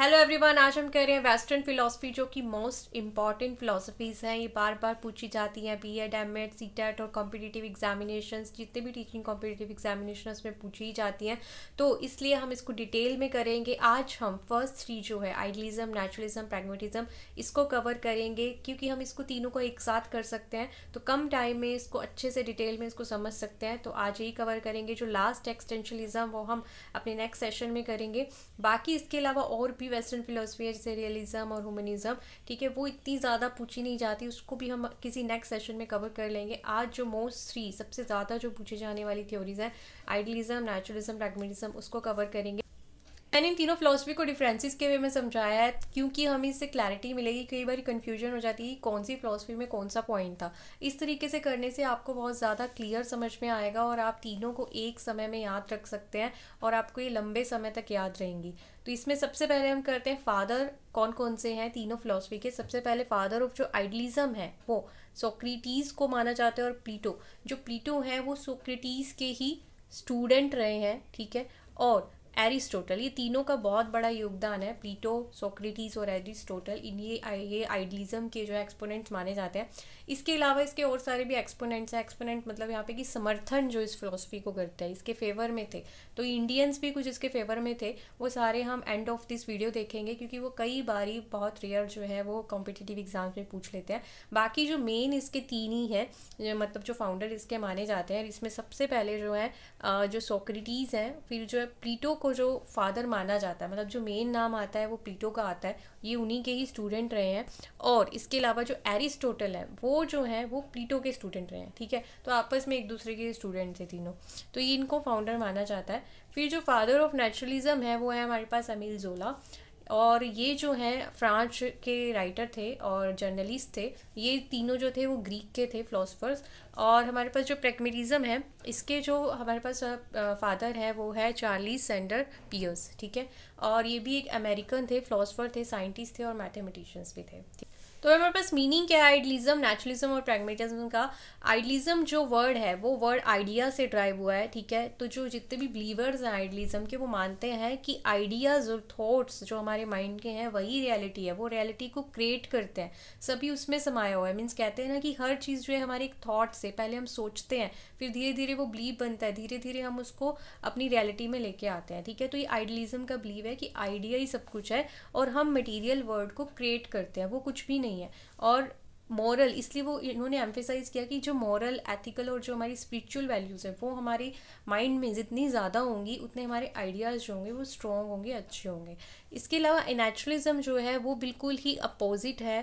hello everyone आज हम कह रहे हैं वेस्टर्न फिलोसफी जो कि मोस्ट इंपॉर्टेंट फिलोसफीज़ हैं ये बार बार पूछी जाती हैं B Ed M Ed C TET और कॉम्पिटिटिव एग्जामिनेशन जितने भी टीचिंग कॉम्पिटिटिव एग्जामिनेशन उसमें पूछी ही जाती हैं तो इसलिए हम इसको डिटेल में करेंगे आज हम फर्स्ट थ्री जो है आइडलिज्म नेचुरलिज्म प्रेगमेटिज्म इसको कवर करेंगे क्योंकि हम इसको तीनों को एक साथ कर सकते हैं तो कम टाइम में इसको अच्छे से डिटेल में इसको समझ सकते हैं तो आज यही कवर करेंगे जो लास्ट एक्सटेंशलिज्म वो हम अपने नेक्स्ट सेशन में करेंगे बाकी इसके अलावा और भी वेस्टर्न फिलोसफी है जैसे रियलिज्म और ह्यूमनिज्म ठीक है वो इतनी ज़्यादा पूछी नहीं जाती उसको भी हम किसी नेक्स्ट सेशन में कवर कर लेंगे आज जो मोस्ट थ्री सबसे ज़्यादा जो पूछे जाने वाली थ्योरीज़ हैं आइडियलिज्म नेचुरलिज्म प्रेगमेटिज्म उसको कवर करेंगे मैंने इन तीनों फिलोसफी को डिफरेंसेस के वे में समझाया है क्योंकि हमें इससे क्लैरिटी मिलेगी कई बार कन्फ्यूजन हो जाती है कौन सी फिलोसफी में कौन सा पॉइंट था इस तरीके से करने से आपको बहुत ज़्यादा क्लियर समझ में आएगा और आप तीनों को एक समय में याद रख सकते हैं और आपको ये लंबे समय तक याद रहेंगी तो इसमें सबसे पहले हम करते हैं फादर कौन कौन से हैं तीनों फिलोसफी के सबसे पहले फादर ऑफ जो आइडलिज्म है वो सोक्रिटीज को माना जाता है और प्लीटो जो प्लीटो है वो सोक्रिटीज के ही स्टूडेंट रहे हैं ठीक है और एरिस्टोटल ये तीनों का बहुत बड़ा योगदान है प्लीटो सोक्रेटिस और एरिस्टोटल इन ये ये आइडलिज्म के जो एक्सपोनेंट्स माने जाते हैं इसके अलावा इसके और सारे भी एक्सपोनेंट्स हैं एक्सपोनेंट मतलब यहाँ पे कि समर्थन जो इस फिलोसफी को करते हैं इसके फेवर में थे तो इंडियंस भी कुछ इसके फेवर में थे वो सारे हम एंड ऑफ दिस वीडियो देखेंगे क्योंकि वो कई बार ही बहुत रेयर जो है वो कॉम्पिटिटिव एग्जाम्स में पूछ लेते हैं बाकी जो मेन इसके तीन ही हैं मतलब जो फाउंडर इसके माने जाते हैं इसमें सबसे पहले जो है जो सोक्रेटीज़ हैं फिर जो है प्लीटो को जो फादर माना जाता है मतलब जो मेन नाम आता है वो प्लीटो का आता है ये उन्हीं के ही स्टूडेंट रहे हैं और इसके अलावा जो एरिस्टोटल है वो जो है वो प्लीटो के स्टूडेंट रहे हैं ठीक है तो आपस में एक दूसरे के स्टूडेंट थे तीनों तो ये इनको फाउंडर माना जाता है फिर जो फादर ऑफ नेचुरलिज्म है वो है हमारे पास अमील जोला और ये जो हैं फ्रांस के राइटर थे और जर्नलिस्ट थे ये तीनों जो थे वो ग्रीक के थे फ़िलासफ़र्स और हमारे पास जो प्रेगमेटिज़म है इसके जो हमारे पास फादर हैं वो है चार्ली सेंडर पियर्स ठीक है और ये भी एक अमेरिकन थे फ़िलासफ़र थे साइंटिस्ट थे और मैथमेटिशियंस भी थे तो हमारे पास मीनिंग क्या है आइडलिज्म नेचुरलिज्म और प्रेगमेटिज्म का आइडलिज्म जो वर्ड है वो वर्ड आइडिया से ड्राइव हुआ है ठीक है तो जो जितने भी बिलीवर्स हैं आइडलिज्म के वो मानते हैं कि आइडियाज़ और थॉट्स जो हमारे माइंड के हैं वही रियलिटी है वो रियलिटी को क्रिएट करते हैं सभी उसमें समाया हुआ है मीन्स कहते हैं ना कि हर चीज़ जो है हमारे एक थाट से पहले हम सोचते हैं फिर धीरे धीरे वो बिलीव बनता है धीरे धीरे हम उसको अपनी रियलिटी में लेके आते हैं ठीक है तो ये आइडलिज्म का बिलीव है कि आइडिया ही सब कुछ है और हम मटीरियल वर्ड को क्रिएट करते हैं वो कुछ भी नहीं नहीं है और मॉरल इसलिए वो इन्होंने एम्फेसाइज़ किया कि जो मॉरल एथिकल और जो हमारी स्पिरिचुअल वैल्यूज़ हैं वो हमारे माइंड में जितनी ज़्यादा होंगी उतने हमारे आइडियाज़ जो होंगे वो स्ट्रॉन्ग होंगे अच्छे होंगे इसके अलावा नेचुरलिज़म जो है वो बिल्कुल ही अपोजिट है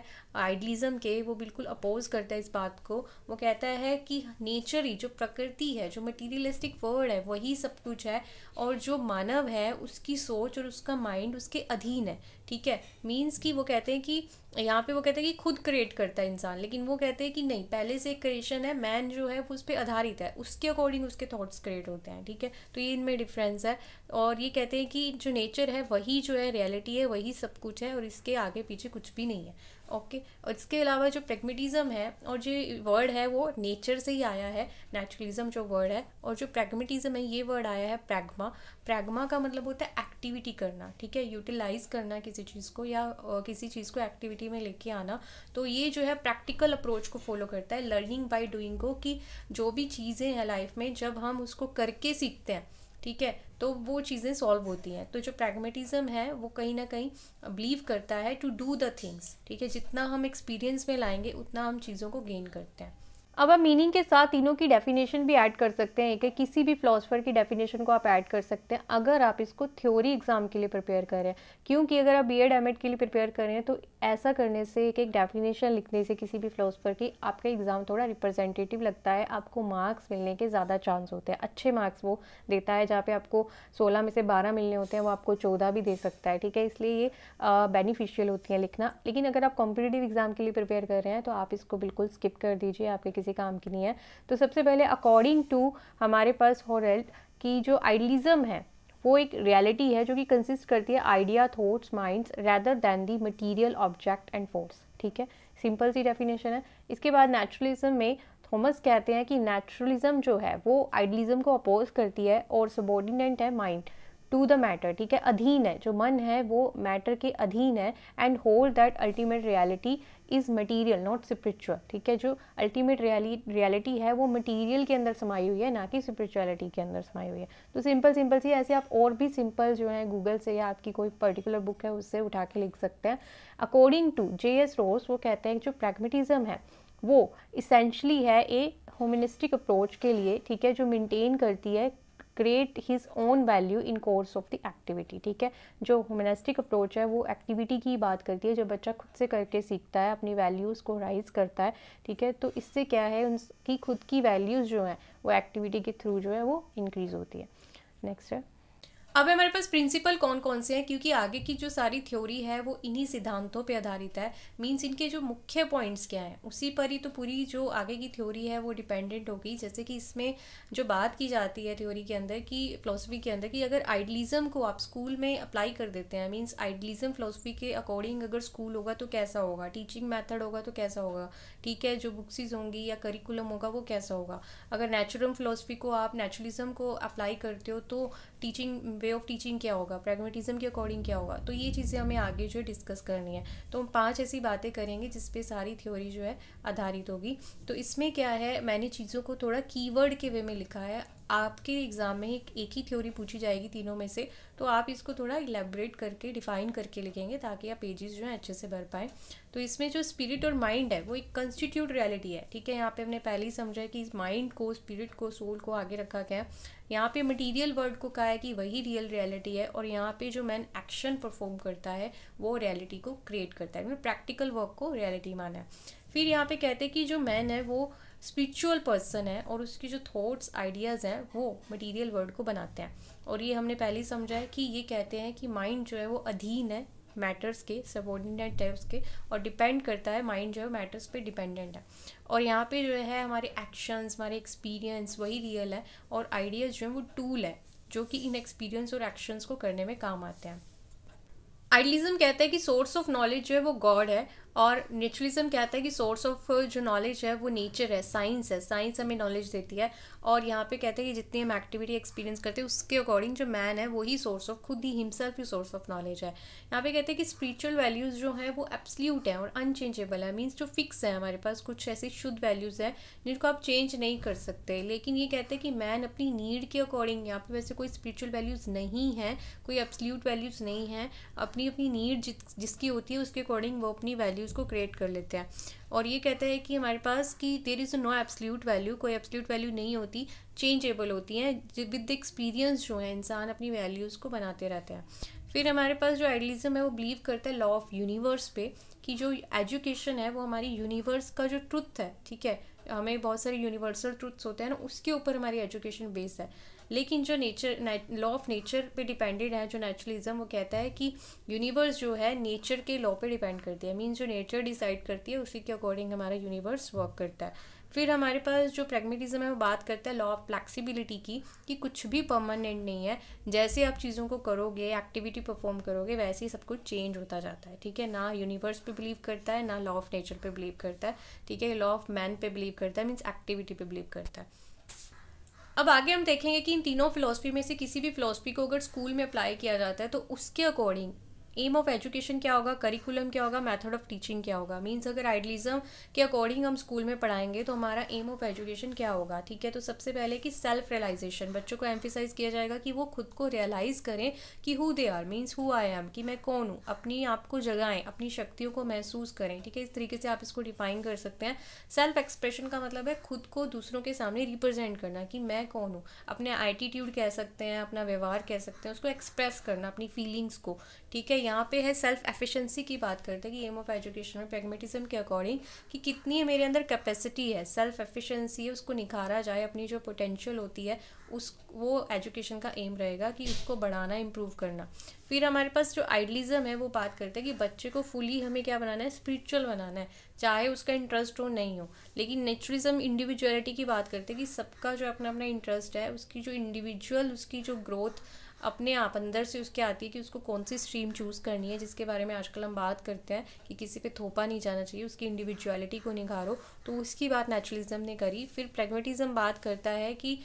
आइडलिज़म के वो बिल्कुल अपोज करता है इस बात को वो कहता है कि नेचर ही जो प्रकृति है जो मटीरियलिस्टिक वर्ड है वही सब कुछ है और जो मानव है उसकी सोच और उसका माइंड उसके अधीन है ठीक है मीन्स कि वो कहते हैं कि यहाँ पे वो कहते हैं कि खुद क्रिएट करता है इंसान लेकिन वो कहते हैं कि नहीं पहले से एक क्रिएशन है मैन जो है वो उस पर आधारित है उसके अकॉर्डिंग उसके थॉट्स क्रिएट होते हैं ठीक है तो ये इनमें डिफरेंस है और ये कहते हैं कि जो नेचर है वही जो है रियलिटी है वही सब कुछ है और इसके आगे पीछे कुछ भी नहीं है ओके और इसके अलावा जो प्रेगमेटिज़म है और जो वर्ड है वो नेचर से ही आया है नेचुरलिज्म जो वर्ड है और जो प्रेगमेटिज़म है ये वर्ड आया है प्रैग्मा प्रैग्मा का मतलब होता है एक्टिविटी करना ठीक है यूटिलाइज़ करना किसी चीज़ को या किसी चीज़ को एक्टिविटी में लेके आना तो ये जो है प्रैक्टिकल अप्रोच को फॉलो करता है लर्निंग बाई डूइंग को कि जो भी चीज़ें हैं लाइफ में जब हम उसको करके सीखते हैं ठीक है तो वो चीज़ें सॉल्व होती हैं तो जो प्रैग्मेटिज़म है वो कहीं ना कहीं बिलीव करता है टू डू द थिंग्स ठीक है जितना हम एक्सपीरियंस में लाएंगे उतना हम चीज़ों को गेन करते हैं अब आप मीनिंग के साथ तीनों की डेफिनेशन भी ऐड कर सकते हैं कि किसी भी फिलोसफर की डेफिनेशन को आप ऐड कर सकते हैं अगर आप इसको थ्योरी एग्ज़ाम के लिए प्रिपेयर करें क्योंकि अगर आप बी एड एम के लिए प्रिपेयर करें तो ऐसा करने से एक एक डेफिनेशन लिखने से किसी भी फिलोसफर की आपका एग्ज़ाम थोड़ा रिप्रेजेंटेटिव लगता है आपको मार्क्स मिलने के ज़्यादा चांस होते हैं अच्छे मार्क्स वो देता है जहाँ पर आपको सोलह में से बारह मिलने होते हैं वो आपको चौदह भी दे सकता है ठीक है इसलिए ये बेनिफिशियल होती है लिखना लेकिन अगर आप कॉम्पिटेटिव एग्ज़ाम के लिए प्रिपेयर कर रहे हैं तो आप इसको बिल्कुल स्किप कर दीजिए आपके किसी किसी काम की नहीं है तो सबसे पहले अकॉर्डिंग टू हमारे पास हॉरेल्ट की जो आइडलिज्म है वो एक रियलिटी है जो कि कंसिस्ट करती है idea thoughts minds rather than the material object and force ठीक है सिंपल सी डेफिनेशन है इसके बाद नेचुरलिज्म में थॉमस कहते हैं कि नेचुरलिज्म जो है वो आइडलिज्म को अपोज करती है और सबॉर्डिनेट है माइंड टू द मैटर ठीक है अधीन है जो मन है वो मैटर के अधीन है and hold that ultimate reality is material not spiritual ठीक है जो अल्टीमेट रियलिटी है वो मटीरियल के अंदर समाई हुई है ना कि स्परिचुअलिटी के अंदर समाई हुई है तो सिंपल सिंपल सी ऐसे आप और भी सिंपल जो है गूगल से या आपकी कोई पर्टिकुलर बुक है उससे उठा के लिख सकते हैं according to J S Ross वो कहते हैं जो प्रैगमेटिज्म है वो इसेंशली है ए होमिनिस्टिक अप्रोच के लिए ठीक है जो मेंटेन करती है create his own value in course of the activity ठीक है जो ह्यूमनिस्टिक अप्रोच है वो एक्टिविटी की बात करती है जब बच्चा खुद से करके सीखता है अपनी वैल्यूज़ को राइज करता है ठीक है तो इससे क्या है उनकी खुद की वैल्यूज़ जो हैं वो एक्टिविटी के थ्रू जो है वो इंक्रीज़ होती है नेक्स्ट है अब हमारे पास प्रिंसिपल कौन कौन से हैं क्योंकि आगे की जो सारी थ्योरी है वो इन्हीं सिद्धांतों पे आधारित है मींस इनके जो मुख्य पॉइंट्स क्या हैं उसी पर ही तो पूरी जो आगे की थ्योरी है वो डिपेंडेंट होगी जैसे कि इसमें जो बात की जाती है थ्योरी के अंदर कि फ़िलोसफी के अंदर कि अगर आइडलिज़म को आप स्कूल में अप्लाई कर देते हैं मीन्स आइडलिज़म फ़िलोसफी के अकॉर्डिंग अगर स्कूल होगा तो कैसा होगा टीचिंग मैथड होगा तो कैसा होगा ठीक है जो बुक्सिस होंगी या करिकुलम होगा वो कैसा होगा अगर नेचुरल फ़िलोसफी को आप नेचुरलिज़म को अप्लाई करते हो तो टीचिंग वे ऑफ टीचिंग क्या होगा प्रेगमेटिज्म के अकॉर्डिंग क्या होगा तो ये चीज़ें हमें आगे जो है डिस्कस करनी है तो हम पाँच ऐसी बातें करेंगे जिसपे सारी थ्योरी जो है आधारित होगी तो इसमें क्या है मैंने चीज़ों को थोड़ा कीवर्ड के वे में लिखा है आपके एग्ज़ाम में एक एक ही थ्योरी पूछी जाएगी तीनों में से तो आप इसको थोड़ा इलेबरेट करके डिफाइन करके लिखेंगे ताकि आप पेजेस जो हैं अच्छे से भर पाएँ तो इसमें जो स्पिरिट और माइंड है वो एक कंस्टिट्यूट रियलिटी है ठीक है यहाँ पे हमने पहले ही समझा है कि इस माइंड को स्पिरिट को सोल को आगे रखा गया है यहाँ पे मटेरियल वर्ल्ड को कहा है कि वही रियल रियलिटी है और यहाँ पे जो मैन एक्शन परफॉर्म करता है वो रियलिटी को क्रिएट करता है प्रैक्टिकल वर्क को रियलिटी माना है फिर यहाँ पे कहते हैं कि जो मैन है वो स्पिरिचुअल पर्सन है और उसकी जो थॉट्स आइडियाज़ हैं वो मटेरियल वर्ल्ड को बनाते हैं और ये हमने पहले ही समझा है कि ये कहते हैं कि माइंड जो है वो अधीन है मैटर्स के सबॉर्डिनेट टाइप्स के और डिपेंड करता है माइंड जो है मैटर्स पे डिपेंडेंट है और यहाँ पे जो है हमारे एक्शंस हमारे एक्सपीरियंस वही रियल है और आइडियाज़ जो है वो टूल है जो कि इन एक्सपीरियंस और एक्शंस को करने में काम आते हैं आइडलिज्म कहता है कि सोर्स ऑफ नॉलेज जो है वो गॉड है और नेचुरलिज्म कहता है कि सोर्स ऑफ uh, जो नॉलेज है वो नेचर है साइंस है साइंस हमें नॉलेज देती है और यहाँ पे कहते हैं कि जितनी हम एक्टिविटी एक्सपीरियंस करते हैं उसके अकॉर्डिंग जो मैन है वही सोर्स ऑफ खुद ही हिमसेल्फ ही सोर्स ऑफ नॉलेज है यहाँ पे कहते हैं कि स्पिरिचुअल वैल्यूज़ जो हैं वो एब्सल्यूट हैं और अनचेंजेबल है मीन्स जो फिक्स है हमारे पास कुछ ऐसी शुद्ध वैल्यूज़ हैं जिनको आप चेंज नहीं कर सकते लेकिन ये कहते हैं कि मैन अपनी नीड के अकॉर्डिंग यहाँ पे वैसे कोई स्पिरिचुअल वैल्यूज़ नहीं है कोई एब्सल्यूट वैल्यूज़ नहीं है अपनी अपनी नीड जिसकी होती है उसके अकॉर्डिंग वो अपनी वैल्यूज उसको क्रिएट कर लेते हैं और ये कहता है कि हमारे पास कि there is no absolute value कोई एब्सल्यूट वैल्यू नहीं होती चेंजेबल होती हैं विद द एक्सपीरियंस जो है इंसान अपनी वैल्यूज़ को बनाते रहते हैं फिर हमारे पास जो आइडलिज्म है वो बिलीव करता है लॉ ऑफ यूनिवर्स पे कि जो एजुकेशन है वो हमारी यूनिवर्स का जो ट्रुथ है ठीक है हमें बहुत सारे यूनिवर्सल ट्रुथ्स होते हैं ना उसके ऊपर हमारी एजुकेशन बेस्ड है लेकिन जो नेचर लॉ ऑफ नेचर पे डिपेंडेड है जो नेचुरलिज्म वो कहता है कि यूनिवर्स जो है नेचर के लॉ पे डिपेंड करती है मीन्स जो नेचर डिसाइड करती है उसी के अकॉर्डिंग हमारा यूनिवर्स वर्क करता है फिर हमारे पास जो प्रेगमेटिज्म है वो बात करता है लॉ ऑफ फ्लैक्सीबिलिटी की कि कुछ भी परमानेंट नहीं है जैसे आप चीज़ों को करोगे एक्टिविटी परफॉर्म करोगे वैसे ही सब कुछ चेंज होता जाता है ठीक है ना यूनिवर्स पे बिलीव करता है ना लॉ ऑफ नेचर पे बिलीव करता है ठीक है लॉ ऑफ मैन पे बिलीव करता है मीन्स एक्टिविटी पे बिलीव करता है अब आगे हम देखेंगे कि इन तीनों फिलोसफी में से किसी भी फिलोसफी को अगर स्कूल में अप्लाई किया जाता है तो उसके अकॉर्डिंग एम ऑफ एजुकेशन क्या होगा करिकुलम क्या होगा मैथड ऑफ टीचिंग क्या होगा मीन्स अगर आइडलिज्म के अकॉर्डिंग हम स्कूल में पढ़ाएंगे तो हमारा एम ऑफ एजुकेशन क्या होगा ठीक है तो सबसे पहले कि सेल्फ रियलाइजेशन बच्चों को एम्फिसाइज किया जाएगा कि वो खुद को रियलाइज़ करें कि who they are means who I am कि मैं कौन हूँ अपनी आप को जगाएं अपनी शक्तियों को महसूस करें ठीक है इस तरीके से आप इसको डिफाइन कर सकते हैं सेल्फ एक्सप्रेशन का मतलब है खुद को दूसरों के सामने रिप्रेजेंट करना कि मैं कौन हूँ अपने एटीट्यूड कह सकते हैं अपना व्यवहार कह सकते हैं उसको एक्सप्रेस करना अपनी फीलिंग्स को ठीक है यहाँ पे है सेल्फ एफिशिएंसी की बात करते हैं कि एम ऑफ एजुकेशन में प्रेगमेटिज्म के अकॉर्डिंग कि कितनी मेरे अंदर कैपेसिटी है सेल्फ एफिशिएंसी है उसको निखारा जाए अपनी जो पोटेंशियल होती है उस वो एजुकेशन का एम रहेगा कि उसको बढ़ाना इम्प्रूव करना फिर हमारे पास जो आइडलिज़म है वो बात करते हैं कि बच्चे को फुली हमें क्या बनाना है स्पिरिचुअल बनाना है चाहे उसका इंटरेस्ट हो नहीं हो लेकिन नेचुरिज्म इंडिविजुअलिटी की बात करते हैं कि सबका जो अपना अपना इंटरेस्ट है उसकी जो इंडिविजुअल उसकी जो ग्रोथ अपने आप अंदर से उसके आती है कि उसको कौन सी स्ट्रीम चूज़ करनी है जिसके बारे में आजकल हम बात करते हैं कि किसी पे थोपा नहीं जाना चाहिए उसकी इंडिविजुअलिटी को निखारो तो उसकी बात नेचुरलिज्म ने करी फिर प्रेगमेटिज़म बात करता है कि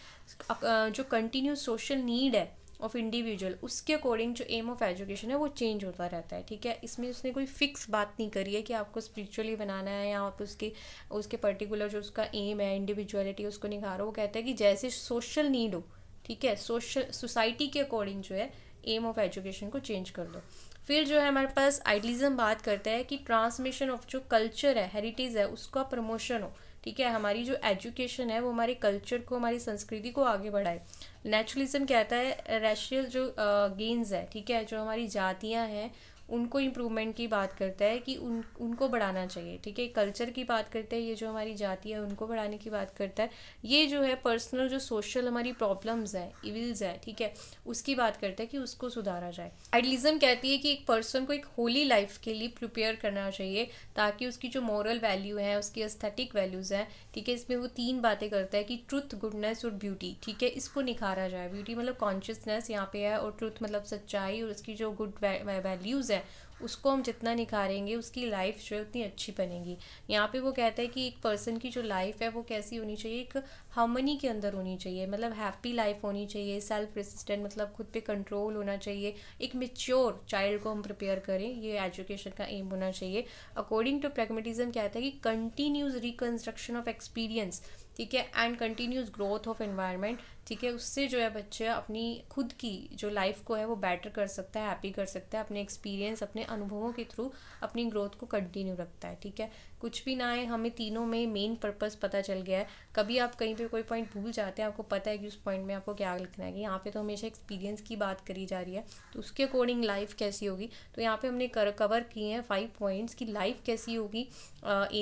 जो कंटिन्यू सोशल नीड है ऑफ इंडिविजुअल उसके अकॉर्डिंग जो एम ऑफ एजुकेशन है वो चेंज होता रहता है ठीक है इसमें उसने कोई फिक्स बात नहीं करी है कि आपको स्पिरिचुअली बनाना है या आप उसके उसके पर्टिकुलर जो उसका एम है इंडिविजुअलिटी उसको निखारो वो कहता है कि जैसे सोशल नीड हो ठीक है सोशल सोसाइटी के अकॉर्डिंग जो है एम ऑफ एजुकेशन को चेंज कर दो फिर जो है हमारे पास आइडलिज्म बात करते हैं कि ट्रांसमिशन ऑफ जो कल्चर है हेरिटेज है उसका प्रमोशन हो ठीक है हमारी जो एजुकेशन है वो हमारे कल्चर को हमारी संस्कृति को आगे बढ़ाए नेचुरलिज्म कहता है रैशियल जो गेंस है ठीक है जो हमारी जातियाँ हैं उनको इम्प्रूवमेंट की बात करता है कि उन उनको बढ़ाना चाहिए ठीक है कल्चर की बात करते हैं ये जो हमारी जाति है उनको बढ़ाने की बात करता है ये जो है पर्सनल जो सोशल हमारी प्रॉब्लम्स हैं इविल्स हैं ठीक है उसकी बात करता है कि उसको सुधारा जाए आइडलिज्म कहती है कि एक पर्सन को एक होली लाइफ के लिए प्रिपेयर करना चाहिए ताकि उसकी जो मॉरल वैल्यू है उसकी अस्थेटिक वैल्यूज़ हैं ठीक है इसमें वो तीन बातें करता है कि ट्रुथ गुडनेस और ब्यूटी ठीक है इसको निखारा जाए ब्यूटी मतलब कॉन्शियसनेस यहाँ पे है और ट्रुथ मतलब सच्चाई और उसकी जो गुड वैल्यूज़ है उसको हम जितना निखारेंगे उसकी लाइफ जो है उतनी अच्छी बनेगी यहाँ पे वो कहता है कि एक पर्सन की जो लाइफ है वो कैसी होनी चाहिए एक हार्मनी के अंदर होनी चाहिए मतलब हैप्पी लाइफ होनी चाहिए सेल्फ रेसिस्टेंट मतलब खुद पे कंट्रोल होना चाहिए एक मेच्योर चाइल्ड को हम प्रिपेयर करें ये एजुकेशन का एम होना चाहिए अकॉर्डिंग टू प्रेगमेटिज्म क्या है कि कंटिन्यूज रिकन्स्ट्रक्शन ऑफ एक्सपीरियंस ठीक है and continuous growth of environment ठीक है उससे जो है बच्चे अपनी खुद की जो लाइफ को है वो बेटर कर सकता है हैप्पी कर सकता है अपने एक्सपीरियंस अपने अनुभवों के थ्रू अपनी ग्रोथ को कंटिन्यू रखता है ठीक है कुछ भी ना आए हमें तीनों में मेन पर्पज़ पता चल गया है कभी आप कहीं पर भी कोई पॉइंट भूल जाते हैं आपको पता है कि उस पॉइंट में आपको क्या लिखना है कि यहाँ पे तो हमेशा एक्सपीरियंस की बात करी जा रही है तो उसके अकॉर्डिंग लाइफ कैसी होगी तो यहाँ पे हमने कर कवर किए हैं फाइव पॉइंट्स कि लाइफ कैसी होगी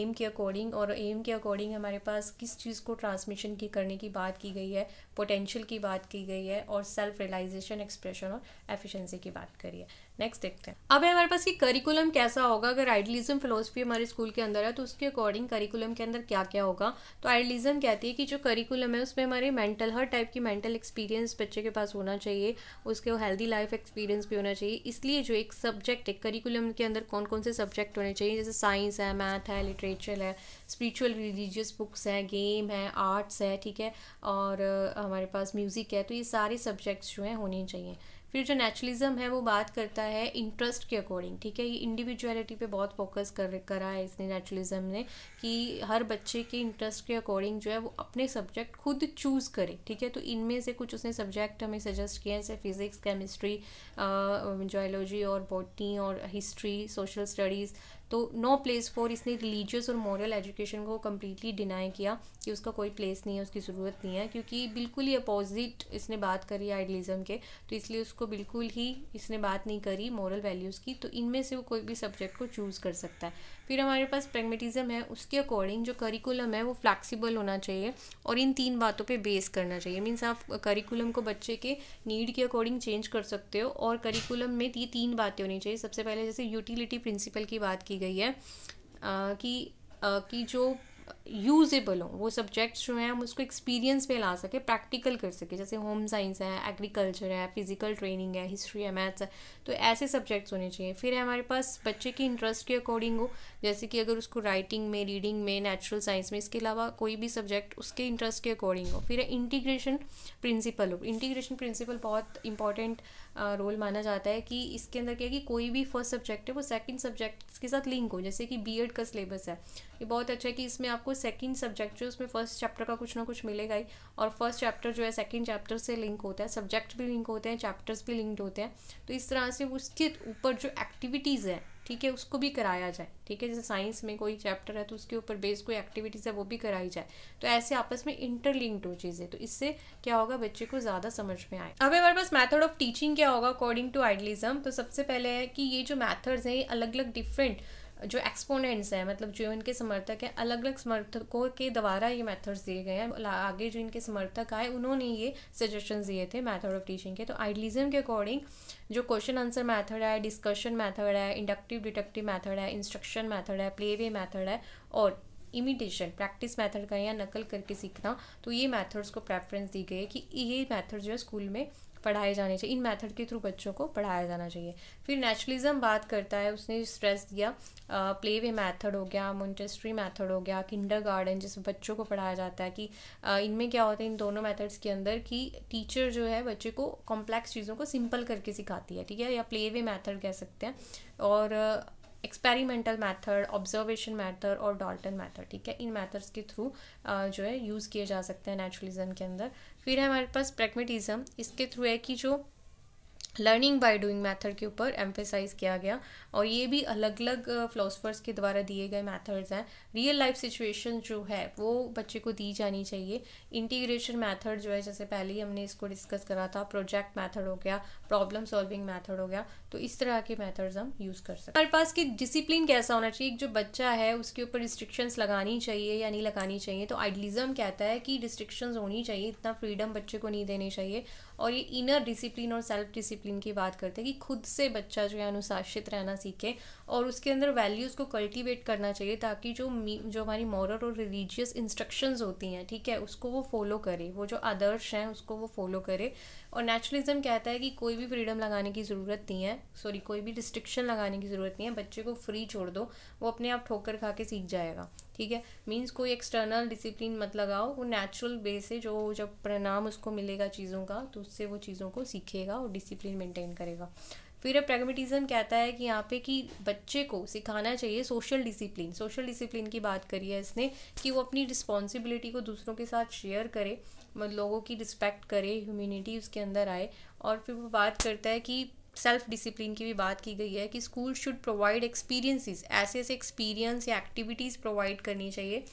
एम के अकॉर्डिंग और एम के अकॉर्डिंग हमारे पास किस चीज़ को ट्रांसमिशन की करने की बात की गई है पोटेंशियल की बात की गई है और सेल्फ रियलाइजेशन एक्सप्रेशन और एफिशेंसी की बात करी है नेक्स्ट देखते हैं अब हमारे पास कि करिकुलम कैसा होगा अगर आइडलिज्म फिलोसफी हमारे स्कूल के अंदर है तो उसके अकॉर्डिंग करिकुलम के अंदर क्या क्या होगा तो आइडलिज्म कहती है कि जो करिकुलम है उसमें हमारे मेंटल हर टाइप की मेंटल एक्सपीरियंस बच्चे के पास होना चाहिए उसके हेल्दी लाइफ एक्सपीरियंस भी होना चाहिए इसलिए जो एक सब्जेक्ट है करिकुलम के अंदर कौन कौन से सब्जेक्ट होने चाहिए जैसे साइंस है मैथ है लिटरेचर है स्पिरिचुअल रिलीजियस बुक्स हैं गेम है आर्ट्स है ठीक है और हमारे पास म्यूज़िक है तो ये सारे सब्जेक्ट्स जो हैं होने चाहिए फिर जो नेचुरलिज्म है वो बात करता है इंटरेस्ट के अकॉर्डिंग ठीक है ये इंडिविजुअलिटी पे बहुत फोकस कर करा है इसने नेचुरलिज्म ने कि हर बच्चे के इंटरेस्ट के अकॉर्डिंग जो है वो अपने सब्जेक्ट खुद चूज़ करे ठीक है तो इनमें से कुछ उसने सब्जेक्ट हमें सजेस्ट किए हैं जैसे फिज़िक्स केमिस्ट्री जोलॉजी और बॉटनी और हिस्ट्री सोशल स्टडीज़ तो नो प्लेस फॉर इसने रिलीजियस और मॉरल एजुकेशन को कम्प्लीटली डिनाई किया कि उसका कोई प्लेस नहीं है उसकी ज़रूरत नहीं है क्योंकि बिल्कुल ही अपोजिट इसने बात करी आइडलिज़म के तो इसलिए उसको बिल्कुल ही इसने बात नहीं करी मॉरल वैल्यूज़ की तो इनमें से वो कोई भी सब्जेक्ट को चूज़ कर सकता है फिर हमारे पास प्रेगमेटिज़म है उसके अकॉर्डिंग जो करिकुलम है वो फ्लैक्सीबल होना चाहिए और इन तीन बातों पर बेस करना चाहिए मीन्स आप करिकुलम को बच्चे के नीड के अकॉर्डिंग चेंज कर सकते हो और करिकुलम में ये तीन बातें होनी चाहिए सबसे पहले जैसे यूटिलिटी प्रिंसिपल की बात की गई है आ, कि आ, कि जो यूजेबल हों वो सब्जेक्ट्स जो हैं हम उसको एक्सपीरियंस में ला सके प्रैक्टिकल कर सके जैसे होम साइंस है एग्रीकल्चर है फिजिकल ट्रेनिंग है हिस्ट्री है मैथ्स है तो ऐसे सब्जेक्ट्स होने चाहिए फिर हमारे पास बच्चे की इंटरेस्ट के अकॉर्डिंग हो जैसे कि अगर उसको राइटिंग में रीडिंग में नेचुरल साइंस में इसके अलावा कोई भी सब्जेक्ट उसके इंटरेस्ट के अकॉर्डिंग हो फिर इंटीग्रेशन प्रिंसिपल हो इंटीग्रेशन प्रिंसिपल बहुत इंपॉर्टेंट रोल माना जाता है कि इसके अंदर क्या है कि कोई भी फर्स्ट सब्जेक्ट है वो सेकेंड सब्जेक्ट्स के साथ लिंक हो जैसे कि बी का सिलेबस है ये बहुत अच्छा है कि इसमें आपको सेकेंड सब्जेक्ट जो उसमें फर्स्ट चैप्टर का कुछ ना कुछ मिलेगा ही और फर्स्ट चैप्टर जो है सेकेंड चैप्टर से लिंक होता है सब्जेक्ट भी लिंक होते हैं चैप्टर्स भी लिंक्ड होते हैं तो इस तरह से उसके ऊपर जो एक्टिविटीज़ है ठीक है उसको भी कराया जाए ठीक है जैसे साइंस में कोई चैप्टर है तो उसके ऊपर बेस कोई एक्टिविटीज़ है वो भी कराई जाए तो ऐसे आपस में इंटरलिंक्ड हो चीज़ें तो इससे क्या होगा बच्चे को ज़्यादा समझ में आए अब हमारे पास मैथड ऑफ टीचिंग क्या होगा अकॉर्डिंग टू आइडलिज्म तो सबसे पहले है कि ये जो मैथड्स हैं ये अलग अलग डिफरेंट जो एक्सपोनेंट्स हैं मतलब जो इनके समर्थक हैं अलग अलग समर्थकों के द्वारा ये मेथड्स दिए गए हैं आगे जो इनके समर्थक आए उन्होंने ये सजेशन दिए थे मैथड ऑफ टीचिंग के तो आइडलिज्म के अकॉर्डिंग जो क्वेश्चन आंसर मैथड है डिस्कशन मैथड है इंडक्टिव डिडक्टिव मैथड है इंस्ट्रक्शन मैथड है प्ले वे मैथड है और इमिटेशन प्रैक्टिस मेथड का या नकल करके सीखना तो ये मेथड्स को प्रेफरेंस दी गई है कि ये मेथड जो है स्कूल में पढ़ाए जाने चाहिए इन मेथड के थ्रू बच्चों को पढ़ाया जाना चाहिए फिर नेचुरलिज्म बात करता है उसने स्ट्रेस दिया प्ले वे मैथड हो गया मोन्टेस्ट्री मैथड हो गया किंडर गार्डन जिसमें बच्चों को पढ़ाया जाता है कि इनमें क्या होता है इन दोनों मैथड्स के अंदर कि टीचर जो है बच्चे को कॉम्प्लेक्स चीज़ों को सिंपल करके सिखाती है ठीक है या प्ले वे मैथड कह सकते हैं और एक्सपेरिमेंटल मैथड ऑब्जर्वेशन मैथड और डॉल्टन मैथड ठीक है इन मैथड्स के थ्रू जो है यूज़ किए जा सकते हैं नेचुरलिज्म के अंदर फिर है हमारे पास प्रेगमेटिज्म इसके थ्रू है कि जो लर्निंग बाय डूइंग मेथड के ऊपर एम्फेसाइज किया गया और ये भी अलग अलग फ़िलोसफर्स के द्वारा दिए गए मेथड्स हैं रियल लाइफ सिचुएशन जो है वो बच्चे को दी जानी चाहिए इंटीग्रेशन मेथड जो है जैसे पहले ही हमने इसको डिस्कस करा था प्रोजेक्ट मेथड हो गया प्रॉब्लम सॉल्विंग मेथड हो गया तो इस तरह के मैथड्स हम यूज़ कर सकते हैं हमारे पास कि डिसिप्लिन कैसा होना चाहिए जो बच्चा है उसके ऊपर रिस्ट्रिक्शंस लगानी चाहिए या नहीं लगानी चाहिए तो आइडलिज्म कहता है कि रिस्ट्रिक्शंस होनी चाहिए इतना फ्रीडम बच्चे को नहीं देनी चाहिए और ये इनर डिसिप्लिन और सेल्फ डिसिप्लिन की बात करते हैं कि खुद से बच्चा जो है अनुशासित रहना सीखे और उसके अंदर वैल्यूज़ को कल्टीवेट करना चाहिए ताकि जो जो हमारी मॉरल और रिलीजियस इंस्ट्रक्शंस होती हैं ठीक है उसको वो फॉलो करे वो जो आदर्श हैं उसको वो फॉलो करे और नेचुरलिज्म कहता है कि कोई भी फ्रीडम लगाने की ज़रूरत नहीं है सॉरी कोई भी रिस्ट्रिक्शन लगाने की ज़रूरत नहीं है बच्चे को फ्री छोड़ दो वो अपने आप ठोकर खा के सीख जाएगा ठीक है मीन्स कोई एक्सटर्नल डिसिप्लिन मत लगाओ वो नेचुरल बे से जो जब परिणाम उसको मिलेगा चीज़ों का तो उससे वो चीज़ों को सीखेगा और डिसिप्लिन मेंटेन करेगा फिर अब प्रेगमेटिज़म कहता है कि यहाँ पे कि बच्चे को सिखाना चाहिए सोशल डिसिप्लिन सोशल डिसिप्लिन की बात करी है इसने कि वो अपनी रिस्पॉन्सिबिलिटी को दूसरों के साथ शेयर करे लोगों की रिस्पेक्ट करे ह्यूमिनिटी उसके अंदर आए और फिर वो बात करता है कि सेल्फ डिसिप्लिन की भी बात की गई है कि स्कूल शुड प्रोवाइड एक्सपीरियंसेस ऐसे ऐसे एक्सपीरियंस या एक्टिविटीज़ प्रोवाइड करनी चाहिए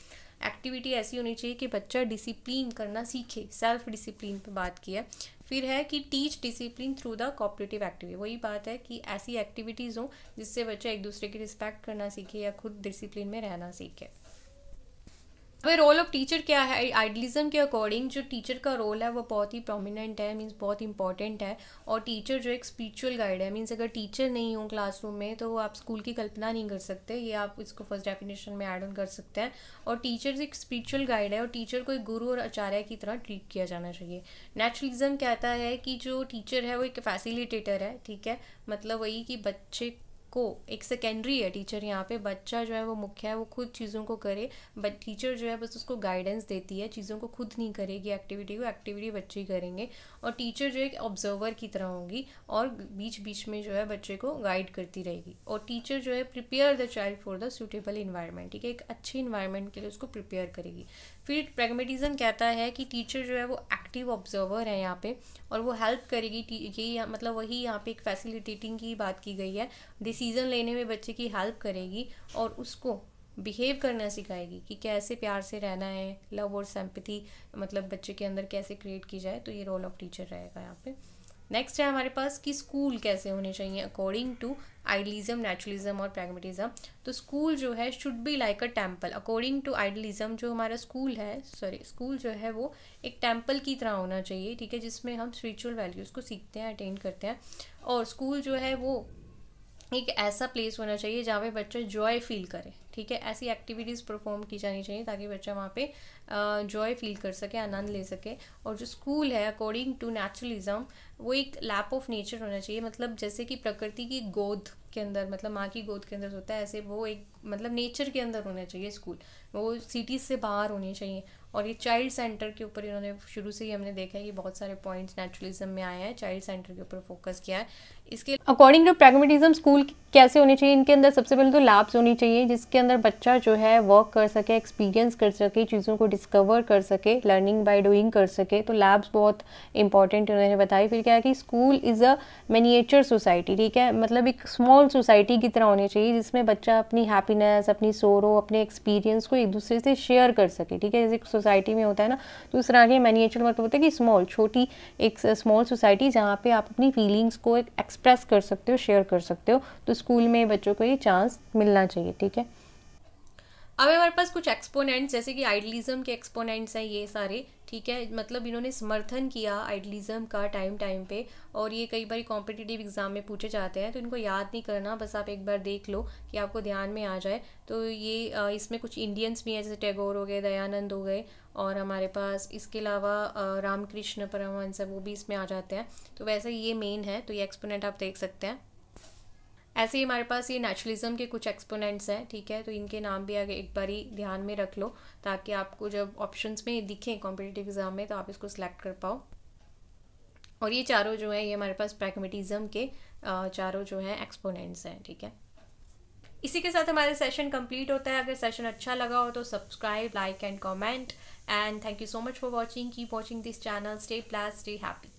एक्टिविटी ऐसी होनी चाहिए कि बच्चा डिसिप्लिन करना सीखे सेल्फ डिसिप्लिन पे बात की है फिर है कि teach discipline through the cooperative activity वही बात है कि ऐसी एक्टिविटीज़ हों जिससे बच्चा एक दूसरे की रिस्पेक्ट करना सीखे या खुद डिसिप्लिन में रहना सीखे वह रोल ऑफ टीचर क्या है आइडलिज्म के अकॉर्डिंग जो टीचर का रोल है वो बहुत ही प्रोमिनेंट है मीन्स बहुत इंपॉर्टेंट है और टीचर जो एक स्पिरिचुअल गाइड है मीन्स अगर टीचर नहीं हो क्लासरूम में तो आप स्कूल की कल्पना नहीं कर सकते ये आप इसको फर्स्ट डेफिनेशन में ऐड ऑन कर सकते हैं और टीचर एक स्पिरिचुअल गाइड है और टीचर को एक गुरु और आचार्य की तरह ट्रीट किया जाना चाहिए नेचुरलिज्म कहता है कि जो टीचर है वो एक फैसिलिटेटर है ठीक है मतलब वही कि बच्चे को एक सेकेंडरी है टीचर यहाँ पे बच्चा जो है वो मुख्य है वो खुद चीज़ों को करे बट टीचर जो है बस उसको गाइडेंस देती है चीज़ों को खुद नहीं करेगी एक्टिविटी को एक्टिविटी बच्चे ही करेंगे और टीचर जो है एक ऑब्जर्वर की तरह होगी और बीच बीच में जो है बच्चे को गाइड करती रहेगी और टीचर जो है prepare the child for the suitable environment ठीक है एक अच्छे इन्वायरमेंट के लिए उसको प्रिपेयर करेगी फिर प्रेगमेटिज़म कहता है कि टीचर जो है वो एक्टिव ऑब्जर्वर है यहाँ पे और वो हेल्प करेगी यही मतलब वही यहाँ पे एक फैसिलिटेटिंग की बात की गई है डिसीज़न लेने में बच्चे की हेल्प करेगी और उसको बिहेव करना सिखाएगी कि कैसे प्यार से रहना है लव और सेम्पथी मतलब बच्चे के अंदर कैसे क्रिएट की जाए तो ये रोल ऑफ टीचर रहेगा यहाँ पर नेक्स्ट है हमारे पास कि स्कूल कैसे होने चाहिए अकॉर्डिंग टू आइडलिज्म नेचुरलिज्म और प्रैग्मेटिज्म तो स्कूल जो है should be like a temple according to idealism जो हमारा स्कूल है सॉरी स्कूल जो है वो एक टेम्पल की तरह होना चाहिए ठीक है जिसमें हम स्परिचुअल वैल्यूज़ को सीखते हैं अटेंड करते हैं और स्कूल जो है वो एक ऐसा प्लेस होना चाहिए जहाँ पे बच्चा जॉय फील करे ठीक है ऐसी एक्टिविटीज़ परफॉर्म की जानी चाहिए ताकि बच्चा वहाँ पे जॉय फील कर सके आनंद ले सके और जो स्कूल है अकॉर्डिंग टू नेचुरलिज्म वो एक लैप ऑफ नेचर होना चाहिए मतलब जैसे कि प्रकृति की गोद के अंदर मतलब माँ की गोद के अंदर होता है ऐसे वो एक मतलब नेचर के अंदर होना चाहिए स्कूल वो सिटीज़ से बाहर होने चाहिए और ये चाइल्ड सेंटर के ऊपर इन्होंने शुरू से ही हमने देखा है कि बहुत सारे पॉइंट्स नेचुरलिज्म में आए हैं चाइल्ड सेंटर के ऊपर फोकस किया है इसके अकॉर्डिंग टू प्रेगमेटिज्म स्कूल कैसे होने चाहिए इनके अंदर सबसे पहले तो लैब्स होनी चाहिए जिसके अंदर बच्चा जो है वर्क कर सके एक्सपीरियंस कर सके चीज़ों को डिस्कवर कर सके लर्निंग बाय डूइंग कर सके तो लैब्स बहुत इंपॉर्टेंट उन्होंने बताई फिर क्या है कि school is a miniature society ठीक है मतलब एक स्मॉल सोसाइटी की तरह होनी चाहिए जिसमें बच्चा अपनी हैप्पीनेस अपनी सोरो अपने एक्सपीरियंस को एक दूसरे से शेयर कर सके ठीक है जैसे सोसाइटी में होता है ना दूसरा आगे मैनिएचर मतलब होता है कि स्मॉल छोटी एक स्मॉल सोसाइटी जहाँ पे आप अपनी फीलिंग्स को एक एक्सप्रेस कर सकते हो शेयर कर सकते हो तो स्कूल में बच्चों को ये चांस मिलना चाहिए ठीक है अब हमारे पास कुछ एक्सपोनेंट्स जैसे कि आइडलिज्म के एक्सपोनेंट्स हैं ये सारे ठीक है मतलब इन्होंने समर्थन किया आइडलिज़म का टाइम टाइम पे और ये कई बार कॉम्पिटिटिव एग्ज़ाम में पूछे जाते हैं तो इनको याद नहीं करना बस आप एक बार देख लो कि आपको ध्यान में आ जाए तो ये इसमें कुछ इंडियंस भी हैं जैसे टैगोर हो गए दयानंद हो गए और हमारे पास इसके अलावा रामकृष्ण परमहंस है वो भी इसमें आ जाते हैं तो वैसे ये मेन है तो ये एक्सपोनेंट आप देख सकते हैं ऐसे ही हमारे पास ये नेचुरलिज्म के कुछ एक्सपोनेंट्स हैं ठीक है तो इनके नाम भी अगर एक बार ही ध्यान में रख लो ताकि आपको जब ऑप्शंस में दिखें कॉम्पिटेटिव एग्ज़ाम में तो आप इसको सिलेक्ट कर पाओ और ये चारों जो है ये हमारे पास प्रैगमेटिज्म के चारों जो हैं एक्सपोनेंट्स हैं ठीक है इसी के साथ हमारा सेशन कंप्लीट होता है अगर सेशन अच्छा लगा हो तो subscribe like and comment and thank you so much for watching keep watching this channel stay plus stay happy